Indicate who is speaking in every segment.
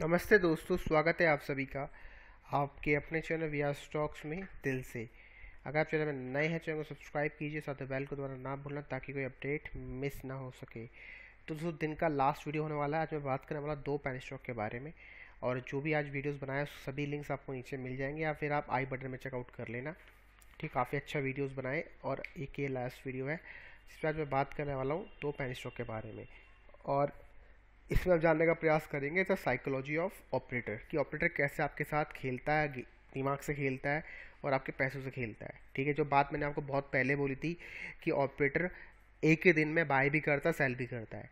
Speaker 1: नमस्ते दोस्तों स्वागत है आप सभी का आपके अपने चैनल वी आर स्टॉक्स में दिल से अगर आप चैनल में नए हैं चैनल को सब्सक्राइब कीजिए साथ ही बेल को द्वारा ना भूलना ताकि कोई अपडेट मिस ना हो सके तो दोस्तों दिन का लास्ट वीडियो होने वाला है आज मैं बात करने वाला दो पैन स्टॉक के बारे में और जो भी आज वीडियोज़ बनाए सभी लिंक्स आपको नीचे मिल जाएंगे या फिर आप आई बटन में चेकआउट कर लेना ठीक काफ़ी अच्छा वीडियोज़ बनाए और एक ये लास्ट वीडियो है जिस पर आज मैं बात करने वाला हूँ दो पैन स्टॉक के बारे में और इसमें आप जानने का प्रयास करेंगे तो साइकोलॉजी ऑफ ऑपरेटर कि ऑपरेटर कैसे आपके साथ खेलता है दिमाग से खेलता है और आपके पैसों से खेलता है ठीक है जो बात मैंने आपको बहुत पहले बोली थी कि ऑपरेटर एक ही दिन में बाय भी करता है सेल भी करता है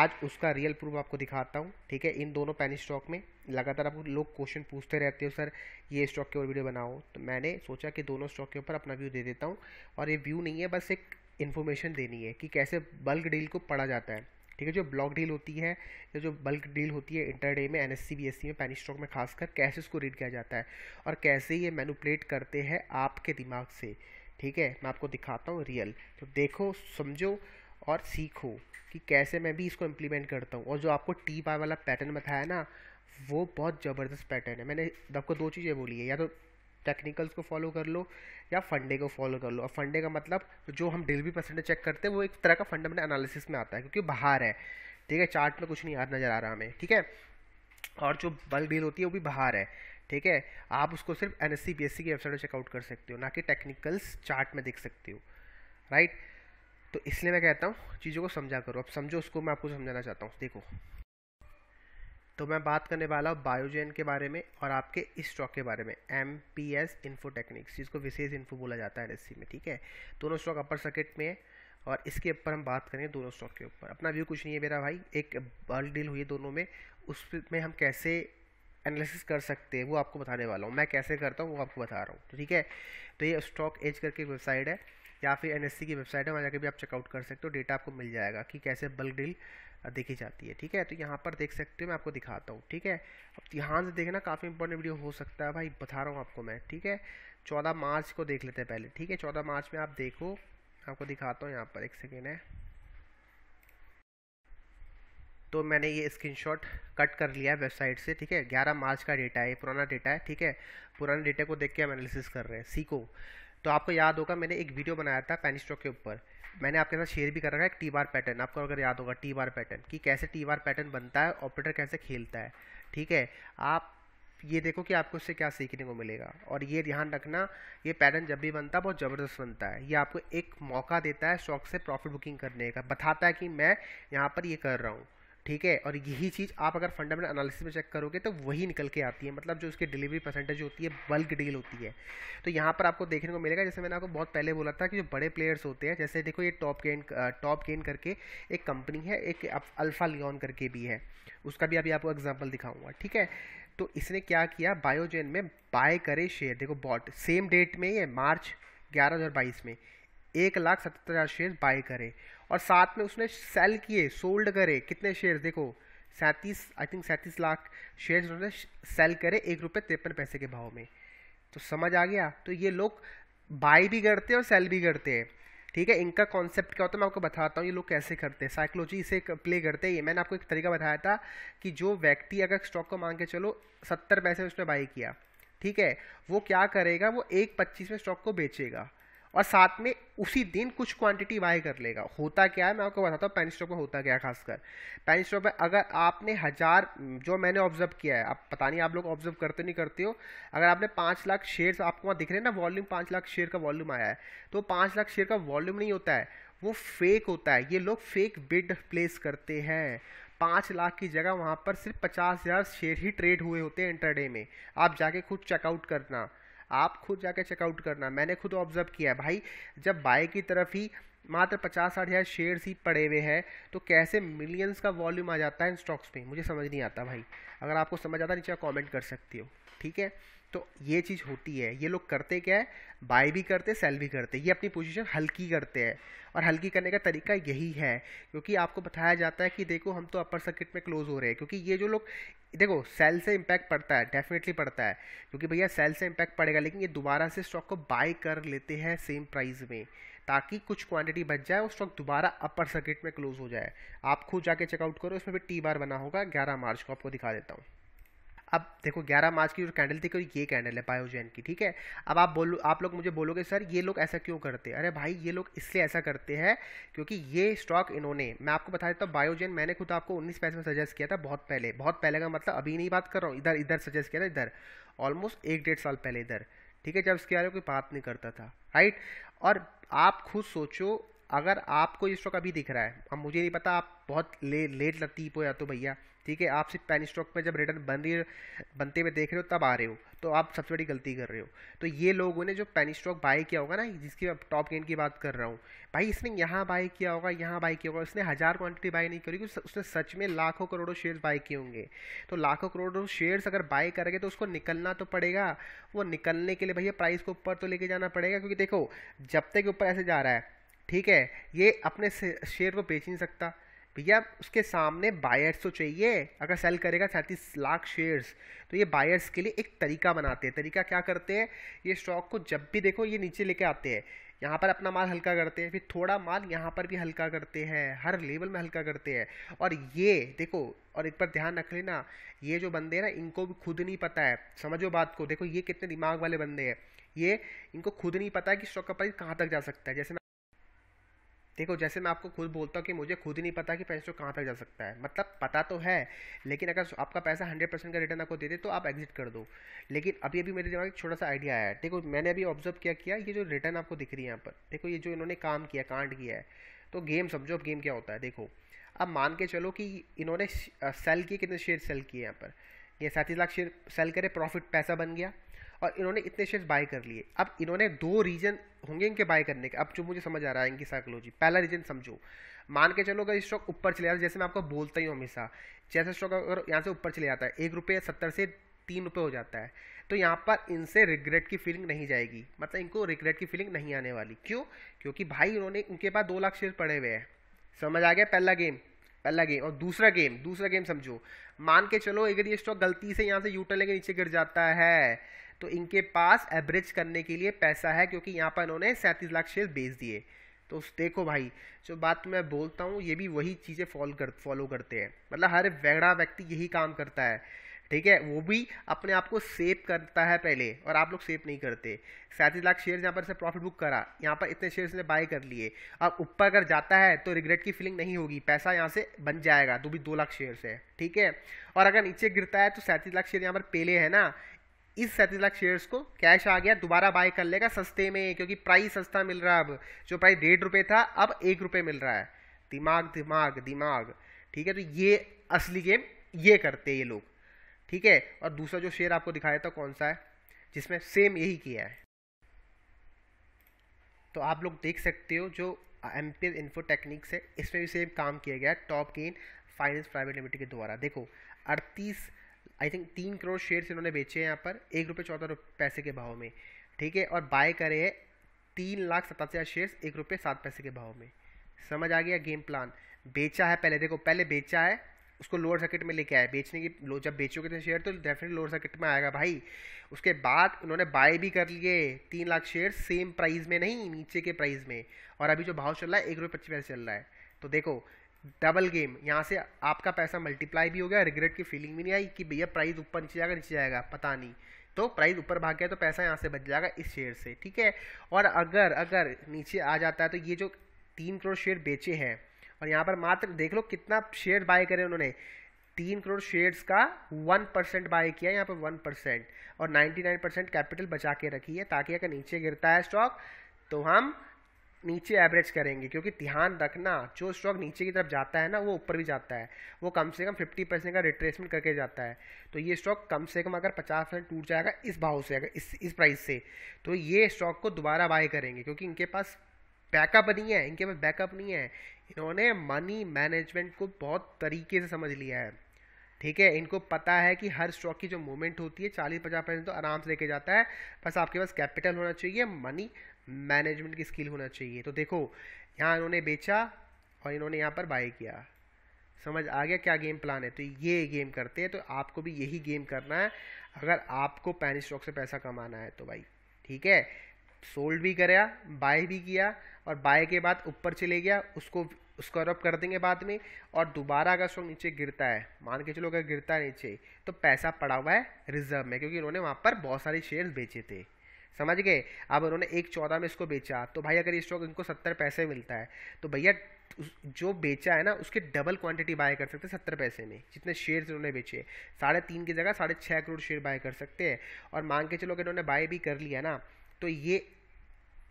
Speaker 1: आज उसका रियल प्रूफ आपको दिखाता हूँ ठीक है इन दोनों पैनी स्टॉक में लगातार आपको लोग क्वेश्चन पूछते रहते हो सर ये स्टॉक के ऊपर वीडियो बनाओ तो मैंने सोचा कि दोनों स्टॉक के ऊपर अपना व्यू दे देता हूँ और ये व्यू नहीं है बस एक इन्फॉर्मेशन देनी है कि कैसे बल्क डील को पढ़ा जाता है ठीक है जो ब्लॉक डील होती है या जो बल्क डील होती है इंटरडे में एन एस में पैनी स्टॉक में खासकर कैसे उसको रीड किया जाता है और कैसे ये मैनुपलेट करते हैं आपके दिमाग से ठीक है मैं आपको दिखाता हूँ रियल तो देखो समझो और सीखो कि कैसे मैं भी इसको इम्प्लीमेंट करता हूँ और जो आपको टी पाई वाला पैटर्न बताया ना वो बहुत ज़बरदस्त पैटर्न है मैंने आपको दो चीज़ें बोली है या तो टेक्निकल्स को फॉलो कर लो या फंडे को फॉलो कर लो और फंडे का मतलब जो हम डेली परसेंटेज चेक करते हैं वो एक तरह का फंडामेंटल एनालिसिस में आता है क्योंकि बाहर है ठीक है चार्ट में कुछ नहीं याद नज़र आ रहा हमें ठीक है और जो बल्क डील होती है वो भी बाहर है ठीक है आप उसको सिर्फ N S C B S C की वेबसाइट पर चेकआउट कर सकते हो ना कि टेक्निकल्स चार्ट में देख सकते हो राइट तो इसलिए मैं कहता हूँ चीज़ों को समझा करो अब समझो उसको मैं आपको समझाना चाहता हूँ देखो तो मैं बात करने वाला हूँ बायोजेन के बारे में और आपके इस स्टॉक के बारे में M P S Infotecnics जिसको विशेष इन्फो बोला जाता है एन में ठीक है दोनों स्टॉक अपर सर्किट में है और इसके ऊपर हम बात करेंगे दोनों स्टॉक के ऊपर अपना व्यू कुछ नहीं है मेरा भाई एक बल डील हुई है दोनों में उसमें हम कैसे एनालिसिस कर सकते हैं वो आपको बताने वाला हूँ मैं कैसे करता हूँ वो आपको बता रहा हूँ ठीक है तो ये स्टॉक एज करके वेबसाइट है या फिर एन की वेबसाइट है वहाँ जाकर भी आप चेकआउट कर सकते हो डेटा आपको मिल जाएगा कि कैसे बल्क डील देखी जाती है ठीक है तो यहाँ पर देख सकते हो मैं आपको दिखाता हूँ ठीक है अब यहाँ से देखना काफ़ी इंपॉर्टेंट वीडियो हो सकता है भाई बता रहा हूँ आपको मैं ठीक है चौदह मार्च को देख लेते हैं पहले ठीक है चौदह मार्च में आप देखो आपको दिखाता हूँ यहाँ पर एक सेकेंड है तो मैंने ये स्क्रीनशॉट कट कर लिया है वेबसाइट से ठीक है 11 मार्च का डेटा है पुराना डेटा है ठीक है पुराने डेटा को देख के हम एनालिसिस कर रहे हैं सीखो तो आपको याद होगा मैंने एक वीडियो बनाया था पैनी स्ट्रोक के ऊपर मैंने आपके साथ शेयर भी कर रखा है टी बार पैटर्न आपको अगर याद होगा टी बार पैटर्न कि कैसे टी बार पैटर्न बनता है ऑपरेटर कैसे खेलता है ठीक है आप ये देखो कि आपको इससे क्या सीखने को मिलेगा और ये ध्यान रखना ये पैटर्न जब भी बनता है बहुत ज़बरदस्त बनता है ये आपको एक मौका देता है स्टॉक से प्रॉफिट बुकिंग करने का बताता है कि मैं यहाँ पर ये कर रहा हूँ ठीक है और यही चीज़ आप अगर फंडामेंटल एनालिसिस में चेक करोगे तो वही निकल के आती है मतलब जो उसकी डिलीवरी परसेंटेज होती है बल्क डील होती है तो यहाँ पर आपको देखने को मिलेगा जैसे मैंने आपको बहुत पहले बोला था कि जो बड़े प्लेयर्स होते हैं जैसे देखो ये टॉप गेन टॉप गेन करके एक कंपनी है एक अल्फ़ा लियोन करके भी है उसका भी अभी आपको एग्जाम्पल दिखाऊंगा ठीक है तो इसने क्या किया बायोजेन में बाय करे शेयर देखो बॉट सेम डेट में ये मार्च ग्यारह में एक लाख सत्तर हज़ार शेयर बाय करे और साथ में उसने सेल किए सोल्ड करे कितने शेयर देखो सैंतीस आई थिंक सैंतीस लाख शेयर उन्होंने सेल करे एक रुपये तिरपन पैसे के भाव में तो समझ आ गया तो ये लोग बाय भी करते हैं और सेल भी करते हैं ठीक है इनका कॉन्सेप्ट क्या होता है मैं आपको बताता हूँ ये लोग कैसे करते हैं साइकोलॉजी इसे प्ले करते हैं ये मैंने आपको एक तरीका बताया था कि जो व्यक्ति अगर स्टॉक को मांग के चलो सत्तर पैसे उसने बाई किया ठीक है वो क्या करेगा वो एक पच्चीस में स्टॉक को बेचेगा और साथ में उसी दिन कुछ क्वांटिटी बाय कर लेगा होता क्या है मैं आपको बताता हूँ पेन स्टॉक में होता क्या है खासकर पेन स्टॉक में अगर आपने हज़ार जो मैंने ऑब्जर्व किया है आप पता नहीं आप लोग ऑब्जर्व करते नहीं करते हो अगर आपने पाँच लाख शेयर आपको वहाँ दिख रहे हैं ना वॉल्यूम पाँच लाख शेयर का वॉल्यूम आया है तो पाँच लाख शेयर का वॉल्यूम नहीं होता है वो फेक होता है ये लोग फेक बिड प्लेस करते हैं पाँच लाख की जगह वहाँ पर सिर्फ पचास हज़ार शेयर ही ट्रेड हुए होते हैं इंटरडे में आप जाके खुद चेकआउट करना आप खुद जाके चेकआउट करना मैंने खुद ऑब्जर्व किया है भाई जब बाय की तरफ ही मात्र पचास साठ हज़ार शेयर्स ही पड़े हुए हैं तो कैसे मिलियंस का वॉल्यूम आ जाता है इन स्टॉक्स में मुझे समझ नहीं आता भाई अगर आपको समझ आता नीचे कॉमेंट कर सकती हो ठीक है तो ये चीज़ होती है ये लोग करते क्या है बाय भी करते सेल भी करते ये अपनी पोजीशन हल्की करते हैं और हल्की करने का तरीका यही है क्योंकि आपको बताया जाता है कि देखो हम तो अपर सर्किट में क्लोज हो रहे हैं क्योंकि ये जो लोग देखो सेल से इम्पैक्ट पड़ता है डेफिनेटली पड़ता है क्योंकि भैया सेल से इम्पैक्ट पड़ेगा लेकिन ये दोबारा से स्टॉक को बाय कर लेते हैं सेम प्राइस में ताकि कुछ क्वांटिटी बच जाए और स्टॉक दोबारा अपर सर्किट में क्लोज हो जाए आप खुद जाके चेकआउट करो इसमें भी टी बार बना होगा ग्यारह मार्च को आपको दिखा देता हूँ अब देखो 11 मार्च की जो कैंडल थी ये कैंडल है बायोजेन की ठीक है अब आप बोलो आप लोग मुझे बोलोगे सर ये लोग ऐसा क्यों करते हैं अरे भाई ये लोग इसलिए ऐसा करते हैं क्योंकि ये स्टॉक इन्होंने मैं आपको बता देता हूँ बायोजेन मैंने खुद आपको उन्नीस पैसे में सजेस्ट किया था बहुत पहले बहुत पहले का मतलब अभी नहीं बात कर रहा हूँ इधर इधर सजेस्ट किया था इधर ऑलमोस्ट एक डेढ़ साल पहले इधर ठीक है जब इसके बारे में कोई बात नहीं करता था राइट और आप खुद सोचो अगर आपको ये स्टॉक अभी दिख रहा है अब मुझे नहीं पता आप बहुत ले लेट लतीफ हो या तो भैया ठीक है आप सिर्फ पैन स्टॉक में जब रिटर्न बन रही बनते हुए देख रहे हो तब आ रहे हो तो आप सबसे बड़ी गलती कर रहे हो तो ये लोगों ने जो पैन स्टॉक बाय किया होगा ना जिसकी मैं टॉप गेंद की बात कर रहा हूँ भाई इसने यहाँ बाय किया होगा यहाँ बाय किया होगा उसने हज़ार क्वान्टिटी बाय नहीं करी क्योंकि उसने सच में लाखों करोड़ों शेयर्स बाय किए होंगे तो लाखों करोड़ों शेयर्स अगर बाय करेंगे तो उसको निकलना तो पड़ेगा वो निकलने के लिए भैया प्राइस को ऊपर तो लेके जाना पड़ेगा क्योंकि देखो जब तक ऊपर ऐसे जा रहा है ठीक है ये अपने शेयर को बेच नहीं सकता भैया उसके सामने बायर्स तो चाहिए अगर सेल करेगा सैंतीस लाख शेयर्स तो ये बायर्स के लिए एक तरीका बनाते हैं तरीका क्या करते हैं ये स्टॉक को जब भी देखो ये नीचे लेके आते हैं यहाँ पर अपना माल हल्का करते हैं फिर थोड़ा माल यहाँ पर भी हल्का करते हैं हर लेवल में हल्का करते हैं और ये देखो और एक बार ध्यान रख लेना ये जो बंदे हैं ना इनको भी खुद नहीं पता है समझो बात को देखो ये कितने दिमाग वाले बंदे हैं ये इनको खुद नहीं पता है कि स्टॉक का प्राइस कहाँ तक जा सकता है जैसे देखो जैसे मैं आपको खुद बोलता हूँ कि मुझे खुद ही नहीं पता कि पैसा कहाँ तक जा सकता है मतलब पता तो है लेकिन अगर आपका पैसा हंड्रेड परसेंट का रिटर्न आपको दे दे तो आप एग्जिट कर दो लेकिन अभी अभी मेरे दिमाग में छोटा सा आइडिया आया है देखो मैंने अभी ऑब्जर्व किया किया ये जो रिटर्न आपको दिख रही है यहाँ पर देखो ये जो इन्होंने काम किया कांड किया है तो गेम समझो अब गेम क्या होता है देखो अब मान के चलो कि इन्होंने सेल किए कितने शेयर सेल किए यहाँ पर ये सैंतीस लाख शेयर सेल करे प्रॉफिट पैसा बन गया और इन्होंने इतने शेयर्स बाय कर लिए अब इन्होंने दो रीजन होंगे इनके बाय करने के अब जो मुझे समझ आ रहा है इनकी साइकोलॉजी पहला रीजन समझो मान के चलो अगर स्टॉक ऊपर चले जाता है जैसे मैं आपको बोलता ही हूँ हमेशा जैसे स्टॉक अगर यहाँ से ऊपर चले जाता है एक रुपये सत्तर से तीन रुपये हो जाता है तो यहाँ पर इनसे रिग्रेट की फीलिंग नहीं जाएगी मतलब इनको रिग्रेट की फीलिंग नहीं आने वाली क्यों क्योंकि भाई इन्होंने इनके पास दो लाख शेयर पड़े हुए हैं समझ आ गया पहला गेम पहला गेम और दूसरा गेम दूसरा गेम समझो मान के चलो अगर ये स्टॉक गलती से यहाँ से यूटर लेके नीचे गिर जाता है तो इनके पास एवरेज करने के लिए पैसा है क्योंकि यहाँ पर इन्होंने सैंतीस लाख शेयर बेच दिए तो देखो भाई जो बात मैं बोलता हूँ ये भी वही चीज़ें फॉलो कर फॉलो करते हैं मतलब हर वेगड़ा व्यक्ति यही काम करता है ठीक है वो भी अपने आप को सेव करता है पहले और आप लोग सेव नहीं करते सैंतीस लाख शेयर यहाँ पर से प्रॉफिट बुक करा यहाँ पर इतने शेयर ने बाय कर लिए अब ऊपर अगर जाता है तो रिग्रेट की फीलिंग नहीं होगी पैसा यहाँ से बन जाएगा तो भी दो लाख शेयर है ठीक है और अगर नीचे गिरता है तो सैंतीस लाख शेयर यहाँ पर पहले है ना इस सैंतीस लाख शेयर्स को कैश आ गया दोबारा बाय कर लेगा सस्ते में क्योंकि प्राइस सस्ता मिल रहा है अब जो प्राइस डेढ़ रुपये था अब एक रुपये मिल रहा है दिमाग दिमाग दिमाग ठीक है तो ये असली गेम ये करते हैं ये लोग ठीक है और दूसरा जो शेयर आपको दिखाया था कौन सा है जिसमें सेम यही किया है तो आप लोग देख सकते हो जो एम पी इन्फो टेक्निक्स है इसमें भी सेम काम किया गया top gain finance private limited के द्वारा देखो अड़तीस आई थिंक तीन करोड़ शेयर्स इन्होंने बेचे हैं यहाँ पर एक रुपये चौदह पैसे के भाव में ठीक है और बाय करे है तीन लाख सतासी हज़ार शेयर्स एक रुपये सात पैसे के भाव में समझ आ गया गेम प्लान बेचा है पहले देखो पहले बेचा है उसको लोअर सर्किट में लेके आए बेचने की जब बेचोगे तो शेयर तो डेफिनेटली लोअर सर्किट में आएगा भाई उसके बाद उन्होंने बाय भी कर लिए तीन लाख शेयर सेम प्राइस में नहीं नीचे के प्राइस में और अभी जो भाव चल रहा है एक रुपये पच्चीस पैसे चल रहा है तो देखो डबल गेम यहाँ से आपका पैसा मल्टीप्लाई भी हो गया रिग्रेट की फीलिंग भी नहीं आई कि भैया प्राइस ऊपर नीचे जाएगा नीचे जाएगा पता नहीं तो प्राइस ऊपर भाग गया तो पैसा यहाँ से बच जाएगा इस शेयर से ठीक है और अगर अगर नीचे आ जाता है तो ये जो तीन करोड़ शेयर बेचे हैं और यहाँ पर मात्र देख लो कितना शेयर बाय करे उन्होंने तीन करोड़ शेयर्स का वन परसेंट बाय किया यहाँ पर वन परसेंट और नाइन्टी नाइन परसेंट कैपिटल बचा के रखी है ताकि अगर नीचे गिरता है स्टॉक तो हम नीचे एवरेज करेंगे क्योंकि ध्यान रखना जो स्टॉक नीचे की तरफ जाता है ना वो ऊपर भी जाता है वो कम से कम 50 परसेंट का रिट्रेसमेंट करके जाता है तो ये स्टॉक कम से कम अगर 50 परसेंट टूट जाएगा इस भाव से अगर इस इस प्राइस से तो ये स्टॉक को दोबारा बाय करेंगे क्योंकि इनके पास बैकअप नहीं है इनके पास बैकअप नहीं है इन्होंने मनी मैनेजमेंट को बहुत तरीके से समझ लिया है ठीक है इनको पता है कि हर स्टॉक की जो मूवमेंट होती है चालीस पचास परसेंट तो आराम से लेके जाता है बस आपके पास कैपिटल होना चाहिए मनी मैनेजमेंट की स्किल होना चाहिए तो देखो यहाँ इन्होंने बेचा और इन्होंने यहाँ पर बाई किया समझ आ गया क्या गेम प्लान है तो ये गेम करते हैं तो आपको भी यही गेम करना है अगर आपको पैन स्टॉक से पैसा कमाना है तो भाई ठीक है सोल्ड भी कराया बाय भी किया और बाय के बाद ऊपर चले गया उसको उसको रब कर देंगे बाद में और दोबारा अगर स्टॉक नीचे गिरता है मान के चलो अगर गिरता है नीचे तो पैसा पड़ा हुआ है रिजर्व में क्योंकि उन्होंने वहाँ पर बहुत सारे शेयर बेचे थे समझ गए अब उन्होंने एक चौदह में इसको बेचा तो भाई अगर ये स्टॉक इनको सत्तर पैसे मिलता है तो भैया जो बेचा है ना उसके डबल क्वांटिटी बाय कर सकते हैं सत्तर पैसे में जितने शेयर इन्होंने बेचे साढ़े तीन की जगह साढ़े छः करोड़ शेयर बाय कर सकते हैं और मांग के चलो कि इन्होंने बाय भी कर लिया ना तो ये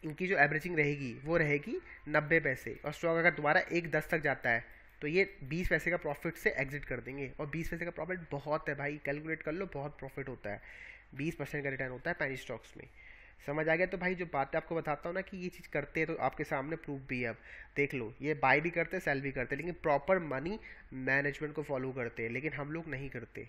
Speaker 1: इनकी जो एवरेजिंग रहेगी वो रहेगी नब्बे पैसे और स्टॉक अगर दोबारा एक दस तक जाता है तो ये बीस पैसे का प्रॉफिट से एग्जिट कर देंगे और बीस पैसे का प्रॉफिट बहुत है भाई कैलकुलेट कर लो बहुत प्रॉफिट होता है बीस परसेंट का रिटर्न होता है पैनी स्टॉक्स में समझ आ गया तो भाई जो बातें आपको बताता हूँ ना कि ये चीज़ करते हैं तो आपके सामने प्रूफ भी है अब देख लो ये बाय भी करते हैं सेल भी करते हैं लेकिन प्रॉपर मनी मैनेजमेंट को फॉलो करते हैं लेकिन हम लोग नहीं करते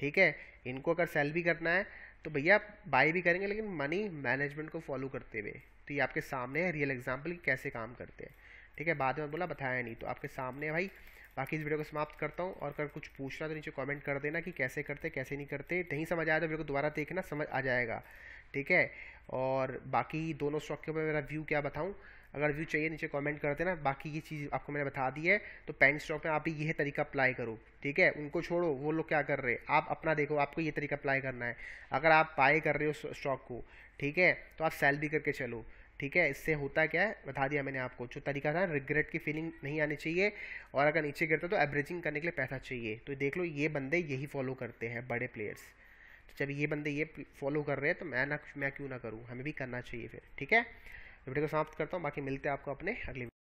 Speaker 1: ठीक है इनको अगर सेल भी करना है तो भैया बाय भी करेंगे लेकिन मनी मैनेजमेंट को फॉलो करते हुए तो ये आपके सामने है रियल एग्जाम्पल कैसे काम करते हैं ठीक है बाद में बोला बताया नहीं तो आपके सामने भाई बाकी इस वीडियो को समाप्त करता हूँ और अगर कुछ पूछना तो नीचे कमेंट कर देना कि कैसे करते कैसे नहीं करते नहीं समझ आया तो वीडियो को दोबारा देखना समझ आ जाएगा ठीक है और बाकी दोनों स्टॉक के ऊपर मेरा व्यू क्या बताऊँ अगर व्यू चाहिए नीचे कमेंट कर देना बाकी ये चीज़ आपको मैंने बता दी है तो पेन स्टॉक में आप यह तरीका अप्लाई करो ठीक है उनको छोड़ो वो लोग क्या कर रहे हैं आप अपना देखो आपको ये तरीका अप्लाई करना है अगर आप बाय कर रहे हो स्टॉक को ठीक है तो आप सेल भी करके चलो ठीक है इससे होता क्या है बता दिया मैंने आपको जो तरीका था रिग्रेट की फीलिंग नहीं आनी चाहिए और अगर नीचे गिरता तो एवरेजिंग करने के लिए पैसा चाहिए तो देख लो ये बंदे यही फॉलो करते हैं बड़े प्लेयर्स तो जब ये बंदे ये फॉलो कर रहे हैं तो मैं ना मैं क्यों ना करूँ हमें भी करना चाहिए फिर ठीक है वीडियो को समाप्त करता हूँ बाकी मिलते हैं आपको अपने अगले